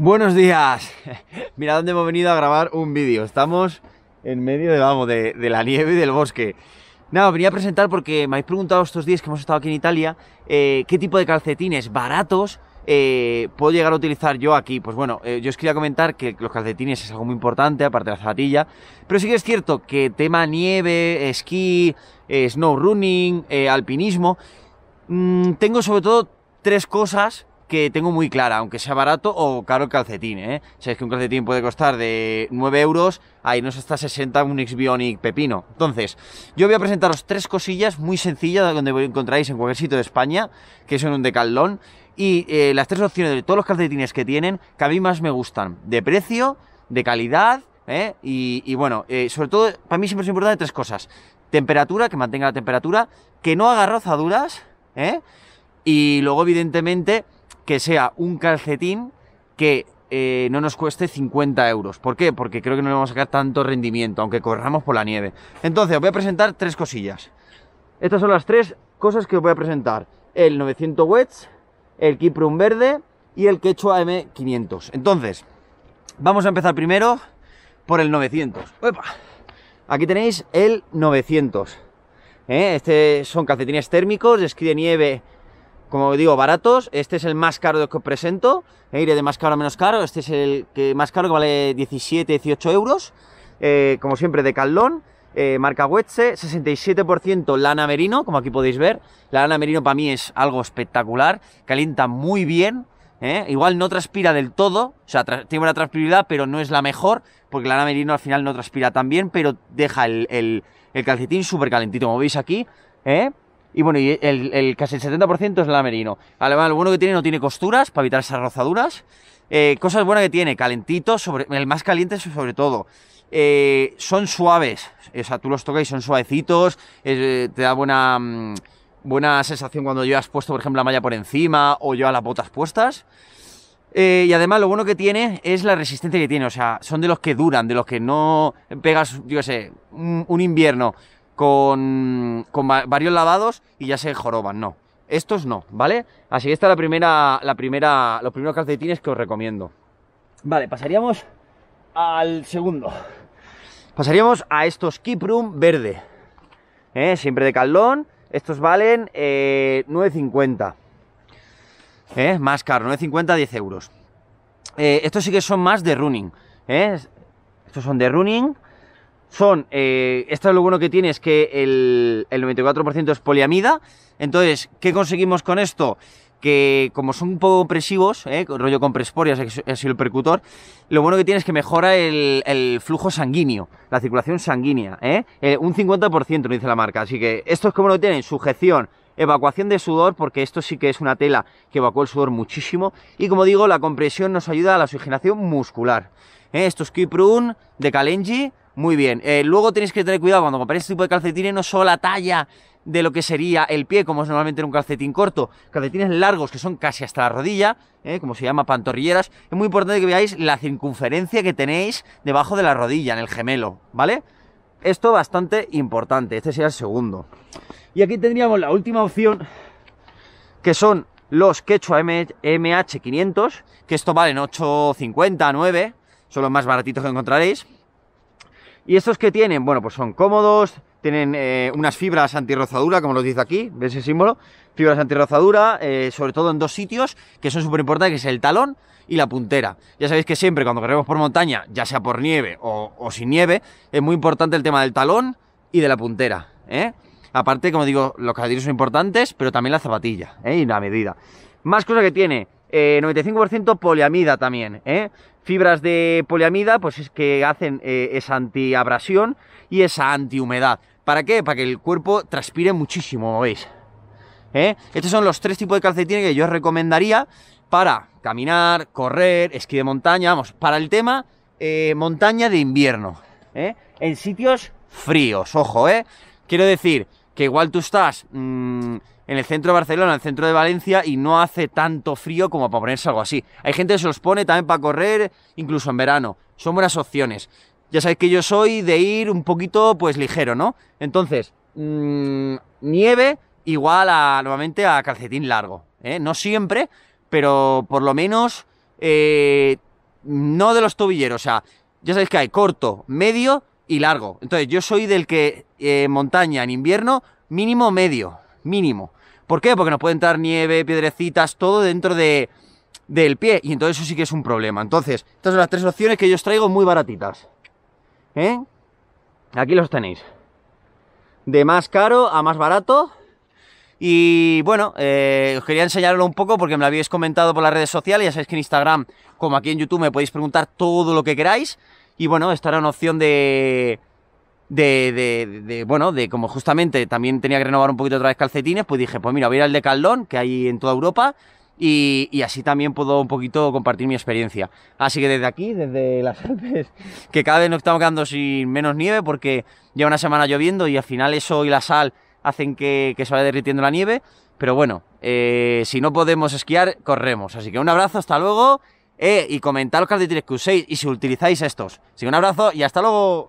Buenos días. Mira dónde hemos venido a grabar un vídeo. Estamos en medio de, de, la nieve y del bosque. Nada, venía a presentar porque me habéis preguntado estos días que hemos estado aquí en Italia eh, qué tipo de calcetines baratos eh, puedo llegar a utilizar yo aquí. Pues bueno, eh, yo os quería comentar que los calcetines es algo muy importante, aparte de la zapatilla. Pero sí que es cierto que tema nieve, esquí, snow running, alpinismo, mm, tengo sobre todo tres cosas que tengo muy clara, aunque sea barato o caro el calcetín, ¿eh? que un calcetín puede costar de 9 euros a irnos hasta 60 un x pepino. Entonces, yo voy a presentaros tres cosillas muy sencillas donde encontráis en cualquier sitio de España, que son un decalón, y eh, las tres opciones de todos los calcetines que tienen, que a mí más me gustan, de precio, de calidad, ¿eh? y, bueno, eh, sobre todo, para mí siempre es importante tres cosas. Temperatura, que mantenga la temperatura, que no haga rozaduras, ¿eh? Y luego, evidentemente, que sea un calcetín que eh, no nos cueste 50 euros. ¿Por qué? Porque creo que no le vamos a sacar tanto rendimiento, aunque corramos por la nieve. Entonces, os voy a presentar tres cosillas. Estas son las tres cosas que os voy a presentar. El 900 Wets, el Kiprum Verde y el Quechua M500. Entonces, vamos a empezar primero por el 900. Aquí tenéis el 900. Eh, Estos son calcetines térmicos de esquí de nieve como digo, baratos. Este es el más caro de que os presento. Aire ¿eh? de más caro a menos caro. Este es el más caro, que vale 17, 18 euros. Eh, como siempre, de Caldón. Eh, marca Wetze, 67% lana merino, como aquí podéis ver. La lana merino para mí es algo espectacular. Calienta muy bien. Igual no transpira del todo. O sea, tiene una transpirabilidad, pero no es la mejor. Porque la lana merino al final no transpira tan bien, pero deja el, el calcetín súper calentito. Como veis aquí, ¿eh? Y bueno, el, casi el 70% es lamerino merino. Además, lo bueno que tiene no tiene costuras para evitar esas rozaduras. Eh, cosas buenas que tiene, calentitos sobre, el más caliente sobre todo. Eh, son suaves, o sea, tú los tocas y son suavecitos, eh, te da buena, mm, buena sensación cuando yo has puesto, por ejemplo, la malla por encima o yo a las botas puestas. y además lo bueno que tiene es la resistencia que tiene, o sea, son de los que duran, de los que no pegas, yo qué sé, un invierno con, varios lavados y ya se joroban, no. Estos no, ¿vale? Así que esta es la primera, la primera, los primeros calcetines que os recomiendo. Vale, pasaríamos al segundo. Pasaríamos a estos Kiprum verde. ¿eh? Siempre de caldón. Estos valen 9,50. Eh, ¿eh? Más caro, 9,50, 10 euros. estos sí que son más de running. Estos son de running. Son, eh, esto es lo bueno que tiene es que el, 94% es poliamida. Entonces, ¿qué conseguimos con esto? que como son un poco compresivos, ¿eh? rollo compresporias, es el percutor, lo bueno que tiene es que mejora el, flujo sanguíneo, la circulación sanguínea, eh. Eh, un 50% lo dice la marca, así que esto es como lo tienen, sujeción, evacuación de sudor, porque esto sí que es una tela que evacúa el sudor muchísimo, y como digo, la compresión nos ayuda a la oxigenación muscular. Eh. Esto es Kiprun de Kalenji, muy bien. Eh, luego tenéis que tener cuidado cuando compréis este tipo de calcetines, no solo la talla de lo que sería el pie, como es normalmente en un calcetín corto, calcetines largos que son casi hasta la rodilla, eh, como se llama pantorrilleras. Es muy importante que veáis la circunferencia que tenéis debajo de la rodilla, en el gemelo, ¿vale? Esto bastante importante, este sería el segundo. Y aquí tendríamos la última opción, que son los Quechua MH500, que esto valen 8,50, 9, son los más baratitos que encontraréis. ¿Y estos que tienen? Bueno, pues son cómodos, tienen eh, unas fibras antirrozadura, como lo dice aquí, ¿ves ese símbolo? Fibras antirrozadura, eh, sobre todo en dos sitios que son súper importantes, que es el talón y la puntera. Ya sabéis que siempre cuando corremos por montaña, ya sea por nieve o, sin nieve, es muy importante el tema del talón y de la puntera, ¿eh? Aparte, como digo, los calcetines son importantes, pero también la zapatilla, ¿eh? Y la medida. Más cosa que tiene, 95% eh, poliamida también, ¿eh? fibras de poliamida, pues es que hacen eh, esa antiabrasión y esa antihumedad. ¿Para qué? Para que el cuerpo transpire muchísimo, ¿lo veis? ¿Eh? Estos son los tres tipos de calcetines que yo recomendaría para caminar, correr, esquí de montaña, vamos, para el tema eh, montaña de invierno, en sitios fríos, ojo, ¿eh? Quiero decir que igual tú estás mm, en el centro de Barcelona, en el centro de Valencia y no hace tanto frío como para ponerse algo así. Hay gente que se los pone también para correr, incluso en verano. Son buenas opciones. Ya sabéis que yo soy de ir un poquito pues ligero, ¿no? Entonces, mm, nieve igual a, nuevamente a calcetín largo. ¿eh? No siempre, pero por lo menos eh, no de los tobilleros. O sea, ya sabéis que hay corto, medio y largo. Entonces, yo soy del que eh, montaña en invierno mínimo medio, mínimo. ¿Por qué? Porque no pueden entrar nieve, piedrecitas, todo dentro de, del pie. Y entonces eso sí que es un problema. Entonces, estas son las tres opciones que yo os traigo muy baratitas. ¿Eh? Aquí los tenéis. De más caro a más barato. Y bueno, eh, os quería enseñarlo un poco porque me lo habéis comentado por las redes sociales. Ya sabéis que en Instagram, como aquí en YouTube, me podéis preguntar todo lo que queráis. Y bueno, esta era una opción de, de, de, bueno, de como justamente también tenía que renovar un poquito otra vez calcetines, pues dije, pues mira, voy a ir al de Caldón, que hay en toda Europa, y, así también puedo un poquito compartir mi experiencia. Así que desde aquí, desde las Alpes, que cada vez nos estamos quedando sin menos nieve porque lleva una semana lloviendo y al final eso y la sal hacen que, se vaya derritiendo la nieve. Pero bueno, eh, si no podemos esquiar, corremos. Así que un abrazo, hasta luego. Eh, y comentad los calcetines que uséis y si utilizáis estos. Así que un abrazo y hasta luego.